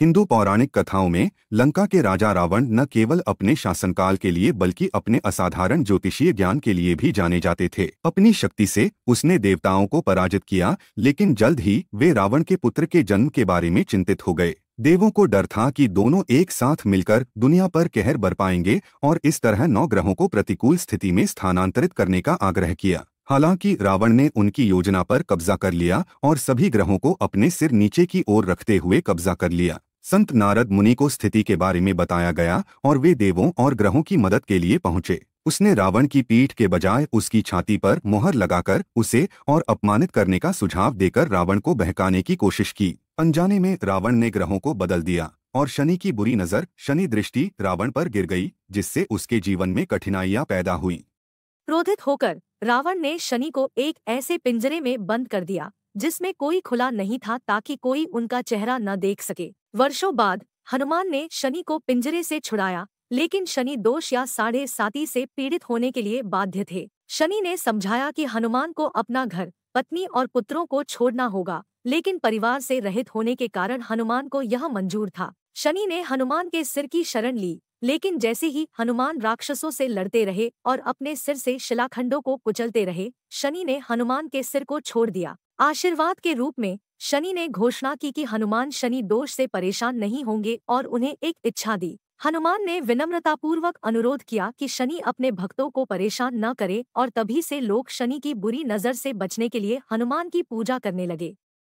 हिंदू पौराणिक कथाओं में लंका के राजा रावण न केवल अपने शासनकाल के लिए बल्कि अपने असाधारण ज्योतिषीय ज्ञान के लिए भी जाने जाते थे अपनी शक्ति से उसने देवताओं को पराजित किया लेकिन जल्द ही वे रावण के पुत्र के जन्म के बारे में चिंतित हो गए देवों को डर था कि दोनों एक साथ मिलकर दुनिया पर कहर बरपाएंगे और इस तरह नौ ग्रहों को प्रतिकूल स्थिति में स्थानांतरित करने का आग्रह किया हालांकि रावण ने उनकी योजना पर कब्जा कर लिया और सभी ग्रहों को अपने सिर नीचे की ओर रखते हुए कब्जा कर लिया संत नारद मुनि को स्थिति के बारे में बताया गया और वे देवों और ग्रहों की मदद के लिए पहुंचे उसने रावण की पीठ के बजाय उसकी छाती पर मोहर लगाकर उसे और अपमानित करने का सुझाव देकर रावण को बहकाने की कोशिश की अनजाने में रावण ने ग्रहों को बदल दिया और शनि की बुरी नजर शनि दृष्टि रावण पर गिर गई जिससे उसके जीवन में कठिनाइयां पैदा हुई क्रोधित होकर रावण ने शनि को एक ऐसे पिंजरे में बंद कर दिया जिसमें कोई खुला नहीं था ताकि कोई उनका चेहरा न देख सके वर्षों बाद हनुमान ने शनि को पिंजरे से छुड़ाया लेकिन शनि दोष या साढ़े साती से पीड़ित होने के लिए बाध्य थे शनि ने समझाया कि हनुमान को अपना घर पत्नी और पुत्रों को छोड़ना होगा लेकिन परिवार से रहित होने के कारण हनुमान को यह मंजूर था शनि ने हनुमान के सिर की शरण ली लेकिन जैसे ही हनुमान राक्षसों से लड़ते रहे और अपने सिर से शिलाखंडों को कुचलते रहे शनि ने हनुमान के सिर को छोड़ दिया आशीर्वाद के रूप में शनि ने घोषणा की कि हनुमान शनि दोष से परेशान नहीं होंगे और उन्हें एक इच्छा दी हनुमान ने विनम्रतापूर्वक अनुरोध किया कि शनि अपने भक्तों को परेशान न करे और तभी से लोग शनि की बुरी नजर से बचने के लिए हनुमान की पूजा करने लगे